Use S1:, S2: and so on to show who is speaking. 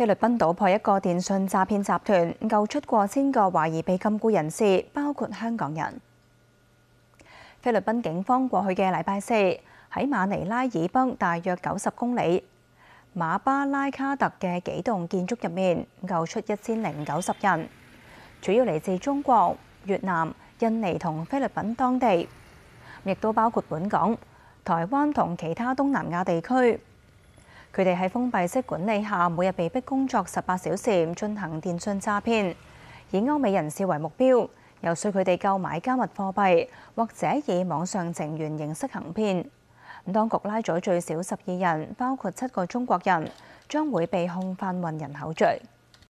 S1: 菲律賓倒破一個電訊詐騙集團，救出過千個懷疑被禁護人士，包括香港人。菲律賓警方過去嘅禮拜四喺馬尼拉以北大約九十公里馬巴拉卡特嘅幾棟建築入面救出一千零九十人，主要嚟自中國、越南、印尼同菲律賓當地，亦都包括本港、台灣同其他東南亞地區。佢哋喺封閉式管理下，每日被逼工作十八小時，進行電信詐騙，以歐美人士為目標，誘説佢哋購買加密貨幣，或者以網上成員形式行騙。当當局拉咗最少十二人，包括七個中國人，將會被控犯运人口罪。